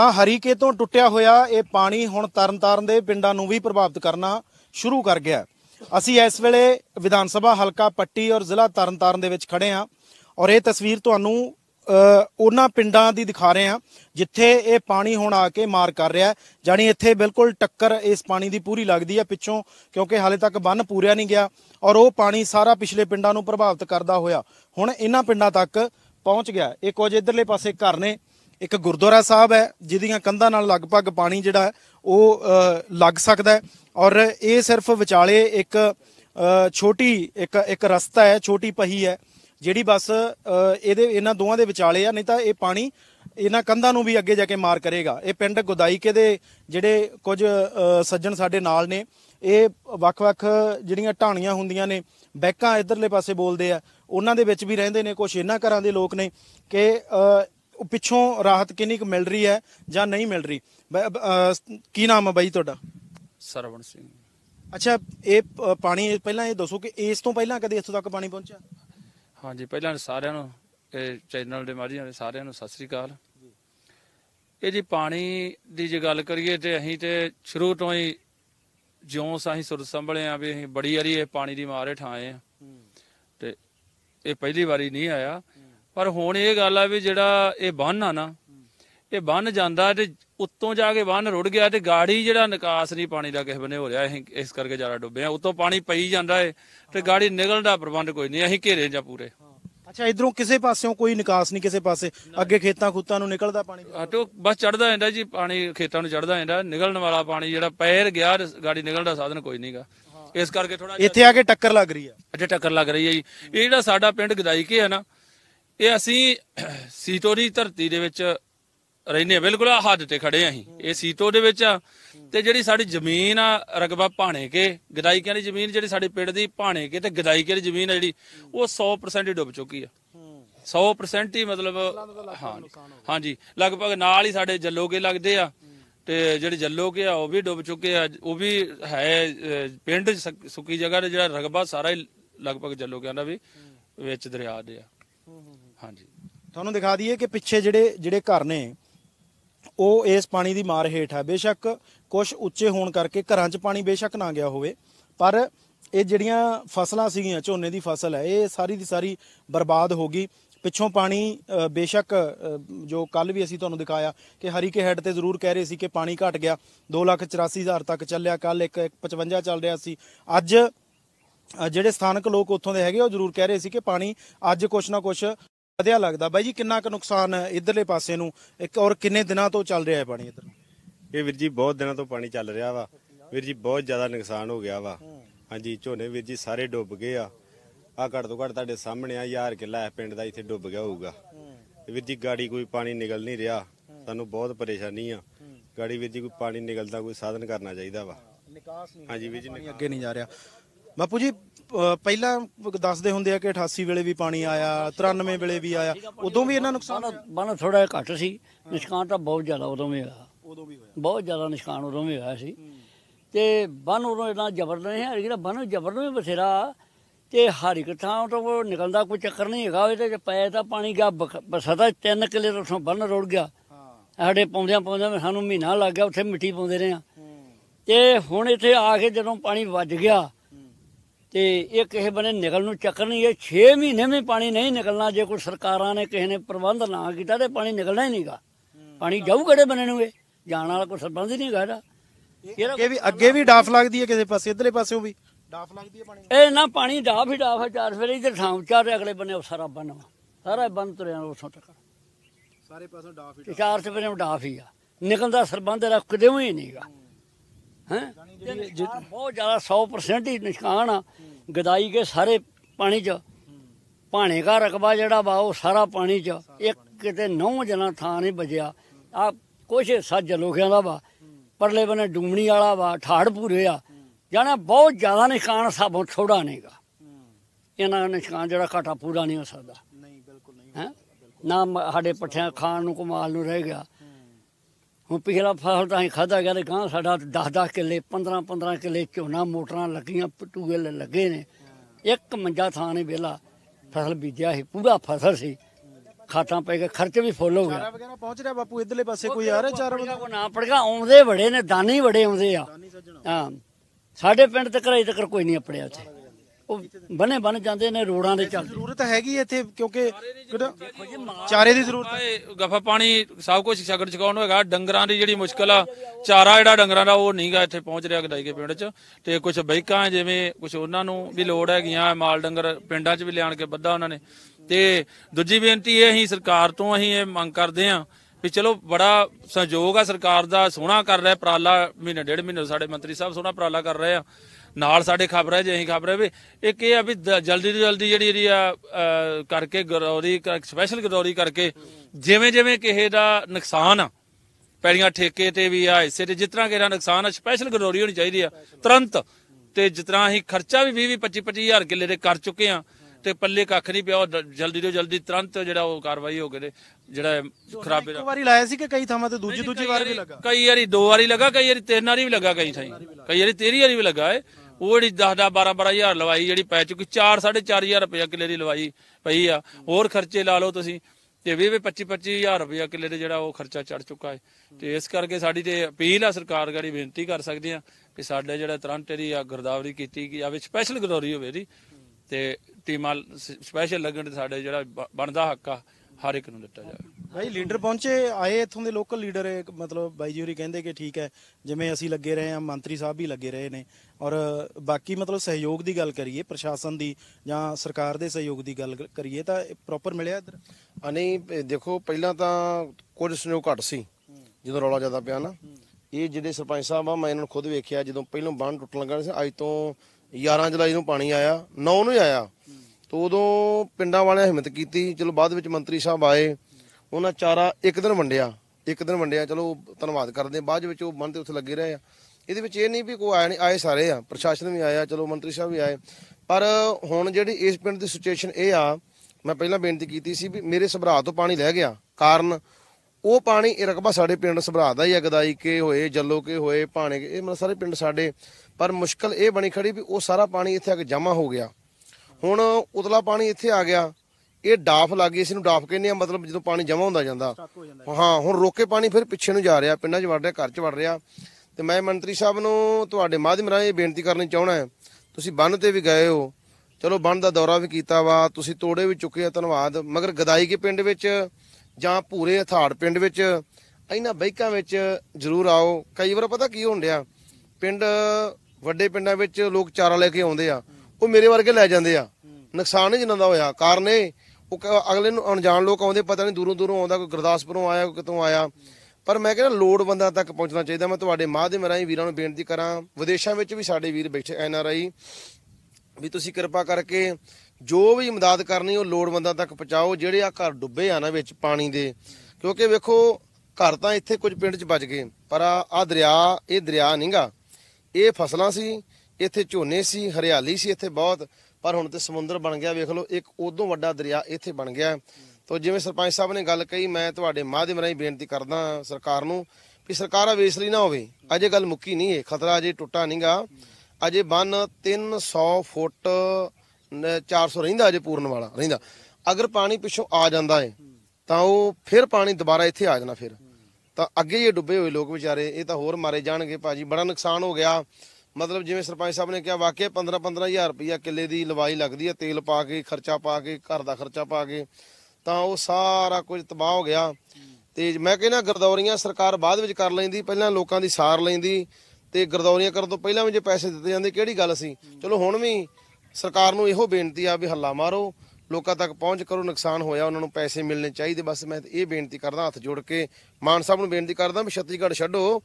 ਤਾਂ ਹਰੀਕੇ ਤੋਂ ਟੁੱਟਿਆ ਹੋਇਆ ਇਹ ਪਾਣੀ ਹੁਣ ਤਰਨਤਾਰਨ ਦੇ ਪਿੰਡਾਂ ਨੂੰ ਵੀ ਪ੍ਰਭਾਵਿਤ ਕਰਨਾ ਸ਼ੁਰੂ ਕਰ ਗਿਆ ਅਸੀਂ ਇਸ ਵੇਲੇ ਵਿਧਾਨ ਸਭਾ ਹਲਕਾ ਪੱਟੀ ਔਰ ਜ਼ਿਲ੍ਹਾ ਤਰਨਤਾਰਨ ਦੇ ਵਿੱਚ ਖੜੇ ਆਂ ਔਰ ਇਹ ਤਸਵੀਰ ਤੁਹਾਨੂੰ ਉਹਨਾਂ ਪਿੰਡਾਂ ਦੀ ਦਿਖਾ ਰਹੇ ਆਂ ਜਿੱਥੇ ਇਹ ਪਾਣੀ ਹੁਣ ਆ ਕੇ ਮਾਰ ਕਰ ਰਿਹਾ ਜਾਨੀ ਇੱਥੇ ਬਿਲਕੁਲ ਟੱਕਰ ਇਸ ਪਾਣੀ ਦੀ ਪੂਰੀ ਲੱਗਦੀ ਹੈ ਪਿੱਛੋਂ ਕਿਉਂਕਿ ਹਾਲੇ ਤੱਕ ਬੰਨ ਪੂਰਿਆ ਨਹੀਂ ਗਿਆ ਔਰ ਉਹ ਪਾਣੀ ਸਾਰਾ ਪਿਛਲੇ ਪਿੰਡਾਂ ਨੂੰ ਪ੍ਰਭਾਵਿਤ ਕਰਦਾ ਹੋਇਆ ਹੁਣ ਇਹਨਾਂ ਪਿੰਡਾਂ ਤੱਕ ਪਹੁੰਚ ਗਿਆ ਇਹ ਕੁਝ ਇਧਰਲੇ ਪਾਸੇ ਘਰ ਨੇ ਇੱਕ ਗੁਰਦੁਆਰਾ ਸਾਹਿਬ ਹੈ ਜਿਹਦੀਆਂ ਕੰਧਾਂ ਨਾਲ ਲਗਭਗ ਪਾਣੀ ਜਿਹੜਾ ਉਹ ਲੱਗ ਸਕਦਾ ਹੈ ਔਰ ਇਹ ਸਿਰਫ ਵਿਚਾਲੇ ਇੱਕ ਛੋਟੀ ਇੱਕ ਇੱਕ ਰਸਤਾ ਹੈ ਛੋਟੀ ਪਹੀ ਹੈ ਜਿਹੜੀ ਬਸ ਇਹਦੇ ਇਹਨਾਂ ਦੋਵਾਂ ਦੇ ਵਿਚਾਲੇ ਆ ਨਹੀਂ ਤਾਂ ਇਹ ਪਾਣੀ ਇਹਨਾਂ ਕੰਧਾਂ ਨੂੰ ਵੀ ਅੱਗੇ ਜਾ ਕੇ ਮਾਰ ਕਰੇਗਾ ਇਹ ਪਿੰਡ ਗੁਦਾਈਕੇ ਦੇ ਜਿਹੜੇ ਕੁਝ ਸੱਜਣ ਸਾਡੇ ਨਾਲ ਨੇ ਇਹ ਵੱਖ-ਵੱਖ ਜਿਹੜੀਆਂ ਢਾਣੀਆਂ ਹੁੰਦੀਆਂ ਨੇ ਬੈਕਾਂ ਇਧਰਲੇ ਪਾਸੇ ਬੋਲਦੇ ਆ ਉਹਨਾਂ ਦੇ ਵਿੱਚ ਵੀ ਰਹਿੰਦੇ ਨੇ ਕੁਝ ਇਹਨਾਂ ਘਰਾਂ ਦੇ ਲੋਕ ਨੇ ਕਿ ਉਹ ਪਿੱਛੋਂ ਰਾਹਤ ਕਿੰਨੀ ਕੁ ਮਿਲ ਰਹੀ ਹੈ ਜਾਂ ਨਹੀਂ ਮਿਲ ਰਹੀ ਕੀ ਨਾਮ ਹੈ ਬਾਈ ਤੁਹਾਡਾ ਸਰਵਣ ਸਿੰਘ ਅੱਛਾ ਇਹ ਪਾਣੀ ਪਹਿਲਾਂ ਇਹ ਦੱਸੋ ਕਿ ਇਸ ਤੋਂ ਪਹਿਲਾਂ ਕਦੇ ਇੱਥੋਂ ਤੱਕ ਪਾਣੀ ਪਹੁੰਚਿਆ ਹਾਂਜੀ ਪਹਿਲਾਂ ਸਾਰਿਆਂ ਨੂੰ ਇਹ ਚੈਨਲ ਦੇ ਮਾਝੀਆਂ ਦੇ ਸਾਰਿਆਂ ਨੂੰ ਸਤਿ ਸ੍ਰੀ ਅਕਾਲ ਇਹ ਜੀ ਪਾਣੀ ਦੀ ਜੇ ਗੱਲ ਕਰੀਏ ਤੇ ਅਸੀਂ ਤੇ ਸ਼ੁਰੂ ਤੋਂ ਹੀ ਜਿਉਂ ਸਾਹੀ ਸੁਰ ਸੰਭਲੇ ਆ ਵੀ ਅਸੀਂ ਬੜੀ ਵਾਰੀ ਇਹ ਪਾਣੀ ਦੀ ਮਾਰ ਠਾਏ ਆ ਤੇ ਇਹ ਪਹਿਲੀ ਵਾਰੀ ਨਹੀਂ ਆਇਆ ਪਰ ਹੁਣ ਇਹ ਗੱਲ ਆ ਵੀ ਜਿਹੜਾ ਇਹ ਬੰਨ ਆ ਨਾ ਇਹ ਬੰਨ ਜਾਂਦਾ ਤੇ ਉੱਤੋਂ ਜਾ ਕੇ ਬੰਨ ਰੁੜ ਗਿਆ ਤੇ ਗਾੜੀ ਜਿਹੜਾ ਨਿਕਾਸ ਨਹੀਂ ਪਾਣੀ ਦਾ ਕਿਸੇ ਬਨੇ ਹੋ ਰਿਹਾ ਅਸੀਂ ਇਸ ਕਰਕੇ ਜ਼ਿਆਦਾ ਡੁੱਬੇ ਆ ਉੱਤੋਂ ਪਾਣੀ ਪਈ ਜਾਂਦਾ ਏ ਤੇ ਗਾੜੀ ਨਿਕਲਣ ਦਾ ਪ੍ਰਬੰਧ ਕੋਈ ਨਹੀਂ ਅਸੀਂ ਘੇਰੇ ਜਾਂ ਪੂਰੇ ਅੱਛਾ ਇਧਰੋਂ ਕਿਸੇ ਪਾਸਿਓਂ ਕੋਈ ਨਿਕਾਸ ਨਹੀਂ ਕਿਸੇ ਪਾਸੇ ਅੱਗੇ ਖੇਤਾਂ ਖੁੱਤਾਂ ਨੂੰ ਨਿਕਲਦਾ ਪਾਣੀ ਆਟੋ ਬਸ ਚੜਦਾ ਜਾਂਦਾ ਜੀ ਪਾਣੀ ਖੇਤਾਂ ਨੂੰ ਚੜਦਾ ਜਾਂਦਾ ਨਿਕਲਣ ਵਾਲਾ ਪਾਣੀ ਜਿਹੜਾ ਪੈਰ ਗਿਆ ਤੇ ਗਾੜੀ ਨਿਕਲਣ ਦਾ ਸਾਧਨ ਕੋਈ ਨਹੀਂਗਾ ਇਸ ਕਰਕੇ ਥੋੜਾ ਇੱਥੇ ਆ ਕੇ ਟੱਕਰ ਲੱਗ ਰਹੀ ਆ ਅੱਜ ਟੱਕਰ ਲੱਗ ਰਹੀ ਹੈ ਜੀ ਇਹ ਜਿਹੜਾ ਸਾਡਾ ਪਿੰਡ ਗਦਾਈਕੇ ਆ ਨਾ ਇਹ ਅਸੀਂ ਸੀਟੋ ਦੀ ਧਰਤੀ ਦੇ ਵਿੱਚ ਰਹਿੰਦੇ ਬਿਲਕੁਲ ਆ ਹੱਦ ਤੇ ਖੜੇ ਆਂ ਅਸੀਂ ਇਹ ਸੀਟੋ ਦੇ ਵਿੱਚ ਆ ਤੇ ਜਿਹੜੀ ਸਾਡੀ ਜ਼ਮੀਨ ਆ ਰਗਬਾ ਭਾਣੇ ਕੇ ਗਦਾਈ ਦੀ ਜ਼ਮੀਨ ਜਿਹੜੀ ਸਾਡੇ ਪਿੰਡ ਦੀ ਭਾਣੇ ਕੇ ਤੇ ਗਦਾਈ ਦੀ ਜ਼ਮੀਨ ਆ ਜਿਹੜੀ ਉਹ 100% ਹੀ ਡੁੱਬ ਚੁੱਕੀ ਆ 100% ਹੀ ਮਤਲਬ ਹਾਂ ਹਾਂਜੀ ਲਗਭਗ ਨਾਲ ਹੀ ਸਾਡੇ ਜੱਲੋਗੇ ਲੱਗਦੇ ਆ ਤੇ ਜਿਹੜੇ ਜੱਲੋਗੇ ਆ ਉਹ ਵੀ ਡੁੱਬ ਚੁੱਕੇ ਆ ਉਹ ਵੀ ਹੈ ਪਿੰਡ ਸੁੱਕੀ ਜਗ੍ਹਾ ਤੇ ਜਿਹੜਾ ਰਗਬਾ ਸਾਰਾ ਹੀ ਲਗਭਗ ਜੱਲੋਗਿਆਂ ਦਾ ਵੀ ਵਿੱਚ ਦਰਿਆ ਦੇ ਆ ਹਾਂਜੀ ਤੁਹਾਨੂੰ ਦਿਖਾ ਦਈਏ ਕਿ ਪਿੱਛੇ ਜਿਹੜੇ ਜਿਹੜੇ ਘਰ ਨੇ ਉਹ ਇਸ ਪਾਣੀ ਦੀ ਮਾਰ ਹੇਠ ਹੈ ਬੇਸ਼ੱਕ ਕੁਝ ਉੱਚੇ ਹੋਣ ਕਰਕੇ ਘਰਾਂ 'ਚ ਪਾਣੀ ਬੇਸ਼ੱਕ ਨਾ ਗਿਆ ਹੋਵੇ ਪਰ ਇਹ ਜਿਹੜੀਆਂ ਫਸਲਾਂ ਸੀਗੀਆਂ ਝੋਨੇ ਦੀ ਫਸਲ ਹੈ ਇਹ ਸਾਰੀ ਦੀ ਸਾਰੀ ਬਰਬਾਦ ਹੋ ਗਈ ਪਿੱਛੋਂ ਪਾਣੀ ਬੇਸ਼ੱਕ ਜੋ ਕੱਲ ਵੀ ਅਸੀਂ ਤੁਹਾਨੂੰ ਦਿਖਾਇਆ ਕਿ ਹਰੀਕੇ ਹੈਡ ਤੇ ਜ਼ਰੂਰ ਕਹਿ ਰਹੇ ਸੀ ਕਿ ਪਾਣੀ ਘਟ ਗਿਆ 2,84,000 ਤੱਕ ਚੱਲਿਆ ਕੱਲ 1,55 55 ਚੱਲ ਰਿਹਾ ਸੀ ਅੱਜ ਜਿਹੜੇ ਸਥਾਨਕ ਲੋਕ ਉੱਥੋਂ ਦੇ ਹੈਗੇ ਉਹ ਜ਼ਰੂਰ ਕਹਿ ਰਹੇ ਸੀ ਕਿ ਪਾਣੀ ਅੱਜ ਕੁਛ ਨਾ ਕੁਛ ਵਧਿਆ ਲੱਗਦਾ ਬਾਈ ਜੀ ਕਿੰਨਾ ਕੁ ਨੁਕਸਾਨ ਇਧਰਲੇ ਪਾਸੇ ਨੂੰ ਇੱਕ ਔਰ ਕਿੰਨੇ ਦਿਨਾਂ ਤੋਂ ਚੱਲ ਰਿਹਾ ਹੈ ਪਾਣੀ ਇਧਰ ਇਹ ਵੀਰ ਜੀ ਬਹੁਤ ਦਿਨਾਂ ਤੋਂ ਪਾਣੀ ਚੱਲ ਰਿਹਾ ਵਾ ਵੀਰ ਜੀ ਬਹੁਤ ਜ਼ਿਆਦਾ ਨੁਕਸਾਨ ਹੋ ਗਿਆ ਵਾ ਹਾਂਜੀ ਝੋਨੇ ਵੀਰ ਜੀ ਸਾਰੇ ਡੁੱਬ ਗਏ ਆ ਆ ਘੱਟ ਤੋਂ ਘੱਟ ਤੁਹਾਡੇ ਸਾਹਮਣੇ ਆ ਯਾਰ ਕਿਲਾ ਹੈ ਪਿੰਡ ਦਾ ਇੱਥੇ ਡੁੱਬ ਗਿਆ ਹੋਊਗਾ ਵੀਰ ਜੀ ਗਾੜੀ ਕੋਈ ਪਾਣੀ ਨਿਕਲ ਨਹੀਂ ਰਿਹਾ ਸਾਨੂੰ ਬਹੁਤ ਪਰੇਸ਼ਾਨੀ ਆ ਗਾੜੀ ਵੀਰ ਜੀ ਕੋਈ ਪਾਣੀ ਨਿਕਲਦਾ ਕੋਈ ਸਾਧਨ ਕਰਨਾ ਚਾਹੀਦਾ ਵਾ ਨਿਕਾਸ ਨਹੀਂ ਹਾਂਜੀ ਵੀਰ ਜੀ ਅੱਗੇ ਨਹੀਂ ਜਾ ਰਿਹਾ ਬਾਪੂ ਜੀ ਪਹਿਲਾਂ ਦੱਸਦੇ ਹੁੰਦੇ ਆ ਕਿ 88 ਵੇਲੇ ਵੀ ਪਾਣੀ ਆਇਆ 93 ਵੇਲੇ ਵੀ ਆਇਆ ਉਦੋਂ ਵੀ ਇਹਨਾਂ ਨੁਕਸਾਨ ਬਣ ਥੋੜਾ ਘੱਟ ਸੀ ਨੁਕਸਾਨ ਤਾਂ ਬਹੁਤ ਜ਼ਿਆਦਾ ਉਦੋਂ ਵੀ ਹੋਇਆ ਉਦੋਂ ਵੀ ਹੋਇਆ ਬਹੁਤ ਜ਼ਿਆਦਾ ਨੁਕਸਾਨ ਉਦੋਂ ਵੀ ਹੋਇਆ ਸੀ ਤੇ ਬਨ ਉਦੋਂ ਇਹਨਾਂ ਜ਼ਬਰ ਨਹੀਂ ਹੈ ਜਿਹੜਾ ਬਨ ਜ਼ਬਰ ਨੂੰ ਵੀ ਤੇ ਹਰ ਇੱਕ ਥਾਂ ਤੋਂ ਨਿਕਲਦਾ ਕੋਈ ਚੱਕਰ ਨਹੀਂ ਹੈਗਾ ਉਹ ਤੇ ਪੈ ਤਾਂ ਪਾਣੀ ਗਾ ਬਸਦਾ ਤਿੰਨ ਕਿਲੇ ਤੋਂ ਬਨ ਰੋੜ ਗਿਆ ਸਾਡੇ ਪੌਂਦਿਆਂ ਪੌਂਦਿਆਂ ਸਾਨੂੰ ਮਹੀਨਾ ਲੱਗ ਗਿਆ ਉੱਥੇ ਮਿੱਟੀ ਪਾਉਂਦੇ ਰਹੇ ਆ ਤੇ ਹੁਣ ਇੱਥੇ ਆ ਕੇ ਜਦੋਂ ਪਾਣੀ ਵੱਜ ਗਿਆ ਤੇ ਇਹ ਕਿਸੇ ਬਨੇ ਨਿਕਲ ਨੂੰ ਚੱਕਰ ਨਹੀਂ ਇਹ 6 ਮਹੀਨੇ ਵੀ ਪਾਣੀ ਨਹੀਂ ਨਿਕਲਣਾ ਜੇ ਕੋਈ ਸਰਕਾਰਾਂ ਨੇ ਕਿਸੇ ਨੇ ਪ੍ਰਬੰਧ ਨਾ ਕੀਤਾ ਤੇ ਪਾਣੀ ਨਿਕਲਣਾ ਹੀ ਨਹੀਂਗਾ ਪਾਣੀ ਜਾਊ ਕਿਹੜੇ ਬਨੇ ਨੂੰ ਇਹ ਜਾਣ ਵਾਲਾ ਕੋਈ ਸਰਬੰਧ ਹੀ ਨਹੀਂਗਾ ਇਹਦਾ ਅੱਗੇ ਵੀ ਅੱਗੇ ਵੀ ਡਾਫ ਲੱਗਦੀ ਹੈ ਕਿਸੇ ਪਾਸੇ ਇਧਰਲੇ ਪਾਸਿਓਂ ਵੀ ਡਾਫ ਲੱਗਦੀ ਹੈ ਪਾਣੀ ਇਹ ਨਾ ਪਾਣੀ ਡਾਫ ਹੀ ਡਾਫ ਹੈ ਚਾਰ ਫੇਰੇ ਇਧਰ ਥਾਂ ਚਾਰ ਅਗਲੇ ਬੰਨੇ ਉਹ ਸਾਰਾ ਬੰਨ ਸਾਰਾ ਬੰਨ ਤੁਰਿਆ ਉਸੋਂ ਤੱਕ ਸਾਰੇ ਪਾਸੋਂ ਡਾਫ ਹੀ ਚਾਰ ਸਵੇਰੇ ਡਾਫ ਹੀ ਆ ਨਿਕਲਦਾ ਸਰਬੰਧ ਰੱਖ ਕਿਦੋਂ ਹੀ ਨਹੀਂਗਾ ਹੈ ਬਹੁਤ ਜ਼ਿਆਦਾ 100% ਹੀ ਨਿਸ਼ਕਾਨ ਆ ਗਦਾਈ ਕੇ ਸਾਰੇ ਪਾਣੀ 'ਚ ਪਾਣੇ ਦਾ ਰਕਬਾ ਜਿਹੜਾ ਵਾ ਉਹ ਸਾਰਾ ਪਾਣੀ 'ਚ ਇੱਕ ਕਿਤੇ ਨੌ ਜਣਾ ਥਾਂ ਨਹੀਂ ਬਜਿਆ ਆ ਕੁਛ ਸੱਜ ਲੋਕਿਆਂ ਦਾ ਵਾ ਪਰਲੇ ਬਨੇ ਡੂਮਣੀ ਵਾਲਾ ਵਾ ਠਾੜ ਪੂਰੇ ਆ ਜਾਣਾ ਬਹੁਤ ਜ਼ਿਆਦਾ ਨਿਸ਼ਕਾਨ ਸਾਬੋਂ ਥੋੜਾ ਨਹੀਂਗਾ ਇਹਨਾਂ ਨਿਸ਼ਕਾਨ ਜਿਹੜਾ ਘਾਟਾ ਪੂਰਾ ਨਹੀਂ ਹੋ ਸਕਦਾ ਨਹੀਂ ਬਿਲਕੁਲ ਨਹੀਂ ਨਾ ਸਾਡੇ ਪੱਠਿਆਂ ਖਾਣ ਨੂੰ ਕਮਾਲ ਨੂੰ ਰਹਿ ਗਿਆ ਹੁਣ ਪਿਛਲਾ ਫਸਲ ਤਾਂ ਹੀ ਖਾਦਾ ਗਿਆ ਤੇ ਕਾਂ ਸਾਡਾ 10-10 ਕਿੱਲੇ 15-15 ਕਿੱਲੇ ਝੋਨਾ ਮੋਟਰਾਂ ਲੱਗੀਆਂ ਪਟੂਏ ਲੱਗੇ ਨੇ ਇੱਕ ਮੰਜਾ ਥਾਂ ਨੇ ਵੇਲਾ ਫਸਲ ਬੀਜਿਆ ਸੀ ਪੂਰਾ ਫਸਲ ਸੀ ਖਾਤਾ ਪੈ ਕੇ ਖਰਚ ਵੀ ਫੁੱਲ ਹੋ ਗਿਆ ਚਾਰਾ ਵਗੈਰਾ ਪਹੁੰਚ ਰਿਹਾ ਬਾਪੂ ਇਧਰਲੇ ਪਾਸੇ ਕੋਈ ਆ ਰਿਹਾ ਚਾਰਾ ਬੰਦਾ ਕੋ ਨਾ ਪੜਗਾ ਆਉਂਦੇ ਬੜੇ ਨੇ ਦਾਨੀ ਬੜੇ ਆਉਂਦੇ ਆ ਹਾਂ ਸਾਡੇ ਪਿੰਡ ਤੱਕ ਅਜੇ ਤੱਕ ਕੋਈ ਨਹੀਂ ਆਪੜਿਆ ਉੱਥੇ ਉਹ ਬਨੇ ਬਨ ਜਾਂਦੇ ਨੇ ਰੋੜਾਂ ਦੇ ਚੱਲ ਜ਼ਰੂਰਤ ਹੈਗੀ ਇੱਥੇ ਕਿਉਂਕਿ ਚਾਰੇ ਦੀ ਜ਼ਰੂਰਤ ਹੈ ਗਫਾ ਪਾਣੀ ਸਭ ਕੁਝ ਸ਼ਗਰ ਚਕਾਉਣ ਹੋਏਗਾ ਡੰਗਰਾਂ ਦੀ ਜਿਹੜੀ ਮੁਸ਼ਕਲ ਆ ਚਾਰਾ ਜਿਹੜਾ ਡੰਗਰਾਂ ਦਾ ਉਹ ਨਹੀਂਗਾ ਇੱਥੇ ਪਹੁੰਚ ਰਿਹਾ ਗਦਾਈਕੇ ਪਿੰਡ 'ਚ ਤੇ ਕੁਝ ਬਾਈਕਾਂ ਜਿਵੇਂ ਕੁਝ ਉਹਨਾਂ ਨੂੰ ਵੀ ਲੋੜ ਹੈਗੀਆਂ ਮਾਲ ਡੰਗਰ ਪਿੰਡਾਂ 'ਚ ਵੀ ਲਿਆਣ ਕੇ ਬੱਧਾ ਉਹਨਾਂ ਨੇ ਤੇ ਦੂਜੀ ਬੇਨਤੀ ਇਹ ਅਸੀਂ ਸਰਕਾਰ ਤੋਂ ਅਸੀਂ ਇਹ ਮੰਗ ਕਰਦੇ ਆਂ ਵੀ ਚਲੋ ਬੜਾ ਸਹਿਯੋਗ ਆ ਸਰਕਾਰ ਦਾ ਸੋਹਣਾ ਕਰ ਰਿਹਾ ਪ੍ਰਾਲਾ ਮਹੀਨੇ ਡੇਢ ਮਹੀਨੇ ਸਾਡੇ ਮੰਤਰੀ ਸਾਹਿਬ ਸੋਹਣਾ ਪ੍ਰਾਲਾ ਕਰ ਰਹੇ ਆ ਨਾਲ ਸਾਡੇ ਖਬਰ ਹੈ ਜੇ ਅਸੀਂ ਖਬਰ ਹੈ ਵੀ ਇੱਕ ਇਹ ਆ ਵੀ ਜਲਦੀ ਤੋਂ ਜਲਦੀ ਜਿਹੜੀ ਜਿਹੜੀ ਆ ਕਰਕੇ ਗਰੌਰੀ ਸਪੈਸ਼ਲ ਗਰੌਰੀ ਕਰਕੇ ਜਿਵੇਂ ਜਿਵੇਂ ਕਿਸੇ ਦਾ ਨੁਕਸਾਨ ਆ ਪੈੜੀਆਂ ਠੇਕੇ ਤੇ ਵੀ ਆ ਹਿੱਸੇ ਤੇ ਜਿਸ ਤਰ੍ਹਾਂ ਕਿਸੇ ਨੁਕਸਾਨ ਆ ਸਪੈਸ਼ਲ ਗਰੌਰੀ ਹੋਣੀ ਚਾਹੀਦੀ ਆ ਤੁਰੰਤ ਤੇ ਜਿਸ ਤਰ੍ਹਾਂ ਅਸੀਂ ਖਰਚਾ ਵੀ 20 25 25000 ਕਿੱਲੇ ਦੇ ਕਰ ਚੁੱਕੇ ਆ ਤੇ ਪੱਲੇ ਕੱਖ ਨਹੀਂ ਪਿਆ ਉਹ ਜਲਦੀ ਤੋਂ ਜਲਦੀ ਤੁਰੰਤ ਜਿਹੜਾ ਉਹ ਕਾਰਵਾਈ ਹੋ ਕੇ ਦੇ ਜਿਹੜਾ ਖਰਾਬੇ ਇੱਕ ਵਾਰੀ ਲਾਇਆ ਸੀ ਕਿ ਕਈ ਥਾਵਾਂ ਤੇ ਦੂਜੀ ਦੂਜੀ ਵਾਰ ਵੀ ਲੱਗਾ ਕਈ ਵਾਰੀ ਦੋ ਵਾਰੀ ਲੱਗਾ ਕਈ ਵਾਰੀ ਤਿੰਨ ਵਾਰੀ ਵੀ ਲੱਗਾ ਕਈ ਥਾਈਂ ਕਈ ਵਾਰੀ ਤੇਰੀ ਵਾਰੀ ਵੀ ਲੱਗਾ ਏ ਉਹ ਜਿਹੜੀ 10 ਦਾ 12 12000 ਲਵਾਈ ਜਿਹੜੀ ਪੈ ਚੁੱਕੀ 4 4500 ਰੁਪਏ ਕਿਲੇ ਦੀ ਲਵਾਈ ਪਈ ਆ ਹੋਰ ਖਰਚੇ ਲਾ ਲਓ ਤੁਸੀਂ ਤੇ ਵੀ 25 25000 ਰੁਪਏ ਕਿਲੇ ਦੇ ਜਿਹੜਾ ਉਹ ਖਰਚਾ ਚੜ ਚੁੱਕਾ ਹੈ ਤੇ ਇਸ ਕਰਕੇ ਸਾਡੀ ਤੇ ਅਪੀਲ ਆ ਸਰਕਾਰ ਗੜੀ ਬੇਨਤੀ ਕਰ ਸਕਦੇ ਆ ਕਿ ਸਾਡੇ ਜਿਹੜਾ ਦੀ ਆ ਗਰਦਾਵਰੀ ਕੀਤੀ ਆ ਵਿੱਚ ਸਪੈਸ਼ਲ ਗਰਦਾਵਰੀ ਹੋਵੇ ਦੀ ਤੇ ਟੀਮਾਂ ਸਪੈਸ਼ਲ ਲੱਗਣ ਤੇ ਸਾਡੇ ਜਿਹੜਾ ਬਣਦਾ ਹੱਕ ਆ ਹਰ ਇੱਕ ਨੂੰ ਦਿੱਤਾ ਜਾਵੇ ਭਾਈ ਲੀਡਰ ਪਹੁੰਚੇ ਆਏ ਇੱਥੋਂ ਦੇ ਲੋਕਲ ਲੀਡਰ ਮਤਲਬ ਬਾਈ ਜੀ ਹੋਰੀ ਕਹਿੰਦੇ ਕਿ ਠੀਕ ਹੈ ਜਿਵੇਂ ਅਸੀਂ ਲੱਗੇ ਰਹੇ ਹਾਂ ਮੰਤਰੀ ਸਾਹਿਬ ਵੀ ਲੱਗੇ ਰਹੇ ਨੇ ਔਰ ਬਾਕੀ ਮਤਲਬ ਸਹਿਯੋਗ ਦੀ ਗੱਲ ਕਰੀਏ ਪ੍ਰਸ਼ਾਸਨ ਦੀ ਜਾਂ ਸਰਕਾਰ ਦੇ ਸਹਿਯੋਗ ਦੀ ਗੱਲ ਕਰੀਏ ਤਾਂ ਪ੍ਰੋਪਰ ਮਿਲਿਆ ਇੱਧਰ ਨਹੀਂ ਦੇਖੋ ਪਹਿਲਾਂ ਤਾਂ ਕੁਝ ਸਹਿਯੋਗ ਘਟ ਸੀ ਜਦੋਂ ਰੌਲਾ ਜ਼ਿਆਦਾ ਪਿਆ ਨਾ ਇਹ ਜਿਹੜੇ ਸਰਪੰਚ ਸਾਹਿਬ ਆ ਮੈਂ ਇਹਨਾਂ ਨੂੰ ਖੁਦ ਵੇਖਿਆ ਜਦੋਂ ਪਹਿਲਾਂ ਬੰਨ ਟੁੱਟਣ ਲੱਗਾ ਸੀ ਅੱਜ ਤੋਂ 11 ਜੁਲਾਈ ਨੂੰ ਪਾਣੀ ਆਇਆ 9 ਨੂੰ ਆਇਆ ਤੋਂ ਉਦੋਂ ਪਿੰਡਾਂ ਵਾਲਿਆਂ ਹਿੰਮਤ ਕੀਤੀ ਚਲੋ ਬਾਅਦ ਵਿੱਚ ਮੰਤਰੀ ਸਾਹਿਬ ਆਏ ਉਹਨਾਂ ਚਾਰਾ ਇੱਕ ਦਿਨ ਵੰਡਿਆ ਇੱਕ ਦਿਨ ਵੰਡਿਆ ਚਲੋ ਧੰਨਵਾਦ ਕਰਦੇ ਬਾਅਦ ਵਿੱਚ ਉਹ ਮੰਨ ਤੇ ਉੱਥੇ ਲੱਗੇ ਰਹੇ ਆ ਇਹਦੇ ਵਿੱਚ ਇਹ ਨਹੀਂ ਵੀ ਕੋਈ ਆਏ ਨਹੀਂ ਆਏ ਸਾਰੇ ਆ ਪ੍ਰਸ਼ਾਸਨ ਵੀ ਆਇਆ ਚਲੋ ਮੰਤਰੀ ਸਾਹਿਬ ਵੀ ਆਏ ਪਰ ਹੁਣ ਜਿਹੜੀ ਇਸ ਪਿੰਡ ਦੀ ਸਿਚੁਏਸ਼ਨ ਇਹ ਆ ਮੈਂ ਪਹਿਲਾਂ ਬੇਨਤੀ ਕੀਤੀ ਸੀ ਵੀ ਮੇਰੇ ਸਭਰਾ ਤੋਂ ਪਾਣੀ ਲੈ ਗਿਆ ਕਾਰਨ ਉਹ ਪਾਣੀ ਇਹ ਰਕਬਾ ਸਾਡੇ ਪਿੰਡ ਸਭਰਾ ਦਾ ਹੀ ਹੈ ਗਦਾਈ ਕੇ ਹੋਏ ਜੱਲੋ ਕੇ ਹੋਏ ਭਾਣੇ ਇਹ ਮਤਲਬ ਸਾਰੇ ਪਿੰਡ ਸਾਡੇ ਪਰ ਮੁਸ਼ਕਲ ਇਹ ਬਣੀ ਖੜੀ ਵੀ ਉਹ ਸਾਰਾ ਪਾਣੀ ਇੱਥੇ ਆ ਕੇ ਜਮ੍ਹਾਂ ਹੋ ਗਿਆ ਹੁਣ ਉਤਲਾ ਪਾਣੀ ਇੱਥੇ ਆ ਗਿਆ ਇਹ ਡਾਫ ਲੱਗ ਗਈ ਇਸ ਨੂੰ ਡਾਫ ਕਹਿੰਦੇ ਆ ਮਤਲਬ ਜਦੋਂ ਪਾਣੀ ਜਮਾ ਹੁੰਦਾ ਜਾਂਦਾ ਹਾਂ ਹੁਣ ਰੋਕੇ ਪਾਣੀ ਫਿਰ ਪਿੱਛੇ ਨੂੰ ਜਾ ਰਿਹਾ ਪਿੰਡਾਂ 'ਚ ਵੜ ਰਿਹਾ ਘਰ 'ਚ ਵੜ ਰਿਹਾ ਤੇ ਮੈਂ ਮੰਤਰੀ ਸਾਹਿਬ ਨੂੰ ਤੁਹਾਡੇ ਮਾਧਿਅਮ ਰਾਹੀਂ ਬੇਨਤੀ ਕਰਨੀ ਚਾਹਣਾ ਹਾਂ ਤੁਸੀਂ ਬੰਨ ਤੇ ਵੀ ਗਏ ਹੋ ਚਲੋ ਬੰਨ ਦਾ ਦੌਰਾ ਵੀ ਕੀਤਾ ਵਾ ਤੁਸੀਂ ਤੋੜੇ ਵੀ ਚੁੱਕੇ ਆ ਧੰਨਵਾਦ ਮਗਰ ਗਦਾਈ ਕੇ ਪਿੰਡ ਵਿੱਚ ਜਾਂ ਪੂਰੇ ਹਥਾੜ ਪਿੰਡ ਵਿੱਚ ਇਹਨਾਂ ਬਾਈਕਾਂ ਵਿੱਚ ਜ਼ਰੂਰ ਆਓ ਕਈ ਵਾਰ ਪਤਾ ਕੀ ਹੋਣ ਡਿਆ ਪਿੰਡ ਵੱਡੇ ਪਿੰਡਾਂ ਵਿੱਚ ਲੋਕ ਚਾਰਾ ਲੈ ਕੇ ਆਉਂਦੇ ਆ ਉਹ ਮੇਰੇ ਵਰਗੇ ਲੈ ਜਾਂਦੇ ਆ ਨੁਕਸਾਨ ਹੀ ਜਿੰਨਾ ਦਾ ਹੋਇਆ ਕਾਰਨ ਇਹ ਉਹ ਅਗਲੇ ਨੂੰ ਅਣਜਾਣ ਲੋਕ ਆਉਂਦੇ ਪਤਾ ਨਹੀਂ ਦੂਰੋਂ ਦੂਰੋਂ ਆਉਂਦਾ ਕੋਈ ਗੁਰਦਾਸਪੁਰੋਂ ਆਇਆ ਕੋਈ ਕਿਤੋਂ ਆਇਆ ਪਰ ਮੈਂ ਕਹਿੰਦਾ ਲੋੜਵੰਦਾਂ ਤੱਕ ਪਹੁੰਚਣਾ ਚਾਹੀਦਾ ਮੈਂ ਤੁਹਾਡੇ ਮਾਧਿਅਮ ਰਾਹੀਂ ਵੀਰਾਂ ਨੂੰ ਬੇਨਤੀ ਕਰਾਂ ਵਿਦੇਸ਼ਾਂ ਵਿੱਚ ਵੀ ਸਾਡੇ ਵੀਰ ਬੈਠੇ ਐਨ ਆਰ ਆਈ ਵੀ ਤੁਸੀਂ ਕਿਰਪਾ ਕਰਕੇ ਜੋ ਵੀ ਮਦਦ ਕਰਨੀ ਉਹ ਲੋੜਵੰਦਾਂ ਤੱਕ ਪਹੁੰਚਾਓ ਜਿਹੜੇ ਆ ਘਰ ਡੁੱਬੇ ਆ ਨਾ ਵਿੱਚ ਪਾਣੀ ਦੇ ਕਿਉਂਕਿ ਵੇਖੋ ਘਰ ਤਾਂ ਇੱਥੇ ਕੁਝ ਪਿੰਡ 'ਚ ਬਚ ਗਏ ਪਰ ਆ ਦਰਿਆ ਇਹ ਦਰਿਆ ਨਹੀਂਗਾ ਇਹ ਫਸਲਾਂ ਸੀ ਇੱਥੇ ਝੋਨੇ ਸੀ ਹਰਿਆਲੀ ਸੀ ਇੱਥੇ ਬਹੁਤ ਪਰ ਹੁਣ ਤੇ ਸਮੁੰਦਰ ਬਣ ਗਿਆ ਵੇਖ ਲਓ ਇੱਕ ਉਦੋਂ ਵੱਡਾ ਦਰਿਆ ਇੱਥੇ ਬਣ ਗਿਆ ਤੋ ਜਿਵੇਂ ਸਰਪੰਚ ਸਾਹਿਬ ਨੇ ਗੱਲ ਕਹੀ ਮੈਂ ਤੁਹਾਡੇ ਮਾਧਿਅਮ ਰਾਹੀਂ ਬੇਨਤੀ ਕਰਦਾ ਸਰਕਾਰ ਨੂੰ ਕਿ ਸਰਕਾਰ ਆਵੇਸਲੀ ਨਾ ਹੋਵੇ ਅਜੇ ਗੱਲ ਮੁੱਕੀ ਨਹੀਂ ਹੈ ਖਤਰਾ ਅਜੇ ਟੁੱਟਾ ਨਹੀਂਗਾ ਅਜੇ ਬੰਨ 300 ਫੁੱਟ 400 ਰਹਿੰਦਾ ਅਜੇ ਪੂਰਨ ਵਾਲਾ ਰਹਿੰਦਾ ਅਗਰ ਪਾਣੀ ਪਿੱਛੋਂ ਆ ਜਾਂਦਾ ਹੈ ਤਾਂ ਉਹ ਫਿਰ ਪਾਣੀ ਦੁਬਾਰਾ ਇੱਥੇ ਆ ਜਾਣਾ ਫਿਰ ਤਾਂ ਅੱਗੇ ਹੀ ਡੁੱਬੇ ਹੋਏ ਲੋਕ ਵਿਚਾਰੇ ਇਹ ਤਾਂ ਹੋਰ ਮਾਰੇ ਜਾਣਗੇ ਭਾਜੀ ਬੜਾ ਨੁਕਸਾਨ ਹੋ ਗਿਆ ਮਤਲਬ ਜਿਵੇਂ ਸਰਪੰਚ ਸਾਹਿਬ ਨੇ ਕਿਹਾ ਵਾਕਈ 15 15000 ਰੁਪਇਆ ਕਿੱਲੇ ਦੀ ਲਵਾਈ ਲੱਗਦੀ ਹੈ ਤੇਲ ਪਾ ਕੇ ਖਰਚਾ ਪਾ ਕੇ ਘਰ ਦਾ ਖਰਚਾ ਪਾ ਕੇ ਤਾਂ ਉਹ ਸਾਰਾ ਕੁਝ ਤਬਾਹ ਹੋ ਗਿਆ ਤੇ ਮੈਂ ਕਹਿੰਦਾ ਗਰਦੌਰੀਆਂ ਸਰਕਾਰ ਬਾਅਦ ਵਿੱਚ ਕਰ ਲੈਂਦੀ ਪਹਿਲਾਂ ਲੋਕਾਂ ਦੀ ਸਾਰ ਲੈਂਦੀ ਤੇ ਗਰਦੌਰੀਆਂ ਕਰਨ ਤੋਂ ਪਹਿਲਾਂ ਵੀ ਜੇ ਪੈਸੇ ਦਿੱਤੇ ਜਾਂਦੇ ਕਿਹੜੀ ਗੱਲ ਸੀ ਚਲੋ ਹੁਣ ਵੀ ਸਰਕਾਰ ਨੂੰ ਇਹੋ ਬੇਨਤੀ ਆ ਵੀ ਹੱਲਾ ਮਾਰੋ ਲੋਕਾਂ ਤੱਕ ਪਹੁੰਚ ਕਰੋ ਨੁਕਸਾਨ ਹੋਇਆ ਉਹਨਾਂ ਨੂੰ ਪੈਸੇ ਮਿਲਣੇ ਚਾਹੀਦੇ ਬਸ ਮੈਂ ਇਹ ਬੇਨਤੀ ਕਰਦਾ ਹੱਥ ਜੋੜ ਕੇ ਮਾਨ ਸਾਹਿਬ ਨੂੰ ਬੇਨਤੀ ਕਰਦਾ ਵੀ ਛੱਤੀਗੜ੍ਹ ਛੱਡੋ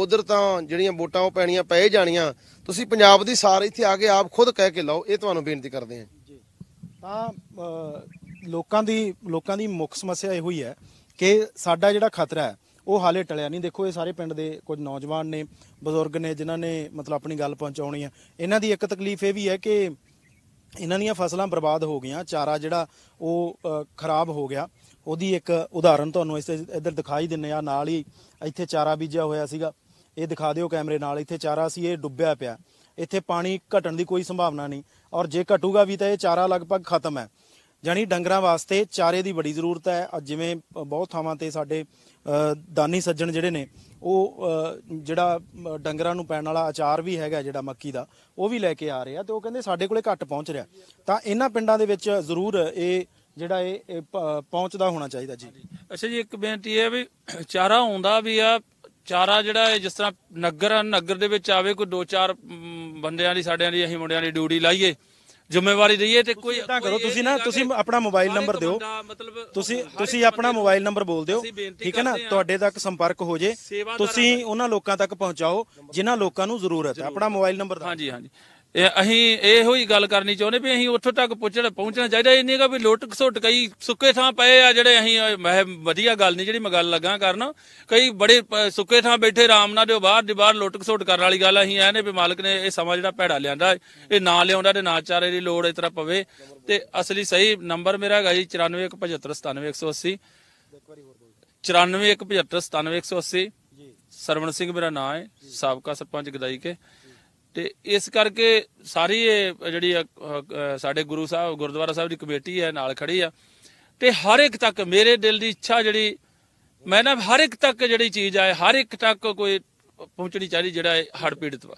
ਉਧਰ ਤਾਂ ਜਿਹੜੀਆਂ ਵੋਟਾਂ ਉਹ ਪੈਣੀਆਂ ਪਏ ਜਾਣੀਆਂ ਤੁਸੀਂ ਪੰਜਾਬ ਦੀ ਸਾਰ ਇੱਥੇ ਆ ਕੇ ਆਪ ਖੁਦ ਕਹਿ ਕੇ ਲਾਓ ਇਹ ਤੁਹਾਨੂੰ ਬੇਨਤੀ ਕਰਦੇ ਆ ਜੀ ਤਾਂ ਲੋਕਾਂ ਦੀ ਲੋਕਾਂ ਦੀ ਮੁੱਖ ਸਮੱਸਿਆ ਇਹੋ ਹੀ ਹੈ ਕਿ ਸਾਡਾ ਜਿਹੜਾ ਖਤਰਾ ਹੈ ਉਹ ਹਾਲੇ ਟਲਿਆ ਨਹੀਂ ਦੇਖੋ ਇਹ ਸਾਰੇ ਪਿੰਡ ਦੇ ਕੁਝ ਨੌਜਵਾਨ ਨੇ ਬਜ਼ੁਰਗ ਨੇ ਜਿਨ੍ਹਾਂ ਨੇ ਮਤਲਬ ਆਪਣੀ ਗੱਲ ਪਹੁੰਚਾਉਣੀ ਹੈ ਇਹਨਾਂ ਦੀ ਇੱਕ ਤਕਲੀਫ ਇਹ ਵੀ ਹੈ ਕਿ ਇਹਨਾਂ ਦੀਆਂ ਫਸਲਾਂ ਬਰਬਾਦ ਹੋ ਗਈਆਂ ਚਾਰਾ ਜਿਹੜਾ ਉਹ ਖਰਾਬ ਹੋ ਗਿਆ ਉਹਦੀ ਇੱਕ ਉਦਾਹਰਨ ਤੁਹਾਨੂੰ ਇਸ ਇੱਧਰ ਦਿਖਾਈ ਦਿੰਨੇ ਆ ਨਾਲ ਹੀ ਇੱਥੇ ਚਾਰਾ ਬੀਜਿਆ ਹੋਇਆ ਸੀਗਾ ਇਹ ਦਿਖਾ ਦਿਓ ਕੈਮਰੇ ਨਾਲ ਇੱਥੇ ਚਾਰਾ ਸੀ ਇਹ ਡੁੱਬਿਆ ਪਿਆ ਇੱਥੇ ਪਾਣੀ ਘਟਣ ਦੀ ਕੋਈ ਸੰਭਾਵਨਾ ਨਹੀਂ ਔਰ ਜੇ ਘਟੂਗਾ ਵੀ ਤਾਂ ਇਹ ਚਾਰਾ ਲਗਭਗ ਖਤਮ ਹੈ ਜਾਨੀ ਡੰਗਰਾਂ ਵਾਸਤੇ ਚਾਰੇ ਦੀ ਬੜੀ ਜ਼ਰੂਰਤ ਹੈ ਜਿਵੇਂ ਬਹੁਤ ਥਾਵਾਂ ਤੇ ਸਾਡੇ ਦਾਨੀ ਸੱਜਣ ਜਿਹੜੇ ਨੇ ਉਹ ਜਿਹੜਾ ਡੰਗਰਾਂ ਨੂੰ ਪੈਣ ਵਾਲਾ ਆਚਾਰ ਵੀ ਹੈਗਾ ਜਿਹੜਾ ਮੱਕੀ ਦਾ ਉਹ ਵੀ ਲੈ ਕੇ ਆ ਰਹੇ ਆ ਤੇ ਉਹ ਕਹਿੰਦੇ ਸਾਡੇ ਕੋਲੇ ਘੱਟ ਪਹੁੰਚ ਰਿਹਾ ਤਾਂ ਇਹਨਾਂ ਪਿੰਡਾਂ ਦੇ ਵਿੱਚ ਜ਼ਰੂਰ ਇਹ ਜਿਹੜਾ ਇਹ ਪਹੁੰਚਦਾ ਹੋਣਾ ਚਾਹੀਦਾ ਜੀ ਅੱਛਾ ਜੀ ਇੱਕ ਬੇਨਤੀ ਹੈ ਵੀ ਚਾਰਾ ਹੁੰਦਾ ਵੀ ਆ ਚਾਰਾ ਜਿਹੜਾ ਹੈ ਜਿਸ ਤਰ੍ਹਾਂ ਨਗਰ ਨਗਰ ਦੇ ਵਿੱਚ ਆਵੇ ਕੋਈ ਦੋ ਚਾਰ ਬੰਦਿਆਂ ਦੀ ਸਾਡਿਆਂ ਦੀ ਅਸੀਂ ਮੁੰਡਿਆਂ ਦੀ ਡਿਊਟੀ ਲਾਈਏ ਜ਼ਿੰਮੇਵਾਰੀ ਦਈਏ ਤੇ ਕੋਈ ਤਾਂ ਕਰੋ ਤੁਸੀਂ ਨਾ ਤੁਸੀਂ ਆਪਣਾ ਮੋਬਾਈਲ ਨੰਬਰ ਦਿਓ ਮਤਲਬ ਤੁਸੀਂ ਤੁਸੀਂ ਆਪਣਾ ਮੋਬਾਈਲ ਨੰਬਰ ਬੋਲ ਦਿਓ ਠੀਕ ਹੈ ਨਾ ਤੁਹਾਡੇ ਤੱਕ ਸੰਪਰਕ ਹੋ ਜੇ ਤੁਸੀਂ ਉਹਨਾਂ ਲੋਕਾਂ ਤੱਕ ਪਹੁੰਚਾਓ ਜਿਨ੍ਹਾਂ ਲੋਕਾਂ ਨੂੰ ਜ਼ਰੂਰਤ ਹੈ ਆਪਣਾ ਮੋਬਾਈਲ ਨੰਬਰ ਦਾ ਹਾਂਜੀ ਹਾਂਜੀ ਇਹ ਅਹੀਂ ਇਹੋ ਹੀ ਗੱਲ ਕਰਨੀ ਚਾਹੁੰਦੇ ਵੀ ਅਸੀਂ ਉੱਥੋਂ ਤੱਕ ਪੁੱਛਣ ਪਹੁੰਚਣਾ ਚਾਹੀਦਾ ਇਹ ਨਹੀਂ ਵੀ ਲੁੱਟ ਖਸੁੱਟ ਕਈ ਸੁੱਕੇ ਥਾਂ ਪਏ ਆ ਜਿਹੜੇ ਅਸੀਂ ਮੈਂ ਵਧੀਆ ਗੱਲ ਨਹੀਂ ਜਿਹੜੀ ਮੈਂ ਗੱਲ ਲੱਗਾ ਕਰਨ ਕਈ ਬੜੇ ਸੁੱਕੇ ਥਾਂ ਬੈਠੇ ਆਰਾਮ ਨਾਲ ਦੇ ਬਾਹਰ ਦੀ ਬਾਹਰ ਲੁੱਟ ਖਸੁੱਟ ਕਰਨ ਵਾਲੀ ਗੱਲ ਅਸੀਂ ਐਨੇ ਨੇ ਵੀ ਮਾਲਕ ਨੇ ਇਹ ਸਮਾਂ ਜਿਹੜਾ ਭੈੜਾ ਲਿਆਂਦਾ ਇਹ ਨਾ ਲਿਆਉਂਦਾ ਤੇ ਨਾ ਚਾਰੇ ਦੀ ਲੋੜ ਇਸ ਤਰ੍ਹਾਂ ਪਵੇ ਤੇ ਅਸਲੀ ਸਹੀ ਨੰਬਰ ਮੇਰਾ ਹੈਗਾ ਜੀ 9417797180 ਜੀ ਸਰਵਣ ਸਿੰਘ ਮੇਰਾ ਨਾਮ ਹੈ ਸਾਬਕਾ ਸਰਪੰਚ ਗਦਾਈ ਕੇ ਤੇ ਇਸ ਕਰਕੇ ਸਾਰੀ ਇਹ ਜਿਹੜੀ ਸਾਡੇ ਗੁਰੂ ਸਾਹਿਬ ਗੁਰਦੁਆਰਾ ਸਾਹਿਬ ਦੀ ਕਮੇਟੀ ਹੈ ਨਾਲ ਖੜੀ ਆ ਤੇ ਹਰ ਇੱਕ ਤੱਕ ਮੇਰੇ ਦਿਲ ਦੀ ਇੱਛਾ ਜਿਹੜੀ ਮੈਂ ਨਾ ਹਰ ਇੱਕ ਤੱਕ ਜਿਹੜੀ ਚੀਜ਼ ਆਏ ਹਰ ਇੱਕ ਤੱਕ ਕੋਈ ਪਹੁੰਚਣੀ ਚਾਹੀਦੀ ਜਿਹੜਾ ਹੜ ਪੀੜਤ ਵਾ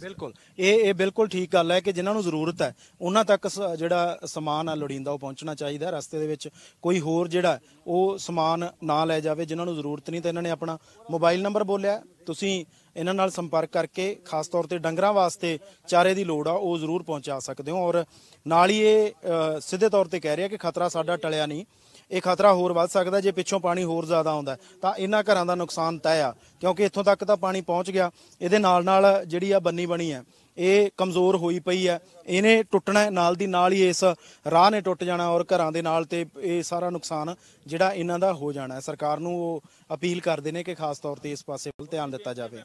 ਬਿਲਕੁਲ ਇਹ ਇਹ ਬਿਲਕੁਲ ਠੀਕ ਗੱਲ ਹੈ ਕਿ ਜਿਨ੍ਹਾਂ ਨੂੰ ਜ਼ਰੂਰਤ ਹੈ ਉਹਨਾਂ ਤੱਕ ਜਿਹੜਾ ਸਮਾਨ ਆ ਲੋੜੀਂਦਾ ਉਹ ਪਹੁੰਚਣਾ ਚਾਹੀਦਾ ਰਸਤੇ ਦੇ ਵਿੱਚ ਕੋਈ ਹੋਰ ਜਿਹੜਾ ਉਹ ਸਮਾਨ ਨਾ ਲੈ ਜਾਵੇ ਜਿਨ੍ਹਾਂ ਨੂੰ ਜ਼ਰੂਰਤ ਨਹੀਂ ਤਾਂ ਇਹਨਾਂ ਨੇ ਆਪਣਾ ਮੋਬਾਈਲ ਨੰਬਰ ਬੋਲਿਆ ਤੁਸੀਂ ਇਹਨਾਂ ਨਾਲ ਸੰਪਰਕ ਕਰਕੇ ਖਾਸ ਤੌਰ ਤੇ ਡੰਗਰਾਂ ਵਾਸਤੇ ਚਾਰੇ ਦੀ ਲੋੜ ਆ ਉਹ ਜ਼ਰੂਰ ਪਹੁੰਚਾ ਸਕਦੇ ਹੋ ਔਰ ਨਾਲ ਹੀ ਇਹ ਸਿੱਧੇ ਤੌਰ ਤੇ ਕਹਿ ਰਿਹਾ ਕਿ ਖਤਰਾ ਸਾਡਾ ਟਲਿਆ ਨਹੀਂ ਇਹ ਖਤਰਾ ਹੋਰ ਵੱਧ ਸਕਦਾ ਜੇ ਪਿੱਛੋਂ ਪਾਣੀ ਹੋਰ ਜ਼ਿਆਦਾ ਆਉਂਦਾ ਤਾਂ ਇਹਨਾਂ ਘਰਾਂ ਦਾ ਨੁਕਸਾਨ ਤੈਅ ਆ ਕਿਉਂਕਿ ਇੱਥੋਂ ਤੱਕ ਤਾਂ ਪਾਣੀ ਪਹੁੰਚ ਗਿਆ ਇਹਦੇ ਨਾਲ ਨਾਲ ਜਿਹੜੀ ਆ ਬੰਨੀ ਬਣੀ ਹੈ ਇਹ ਕਮਜ਼ੋਰ ਹੋਈ ਪਈ ਹੈ ਇਹਨੇ ਟੁੱਟਣਾ ਨਾਲ ਦੀ ਨਾਲ ਹੀ ਇਸ ਰਾਹ ਨੇ ਟੁੱਟ ਜਾਣਾ ਔਰ ਘਰਾਂ ਦੇ ਨਾਲ ਤੇ ਇਹ ਸਾਰਾ ਨੁਕਸਾਨ ਜਿਹੜਾ ਇਹਨਾਂ ਦਾ ਹੋ ਜਾਣਾ ਸਰਕਾਰ ਨੂੰ ਉਹ ਅਪੀਲ ਕਰਦੇ ਨੇ ਕਿ ਖਾਸ ਤੌਰ ਤੇ ਇਸ ਪਾਸੇ ਵੱਲ ਧਿਆਨ ਦਿੱਤਾ ਜਾਵੇ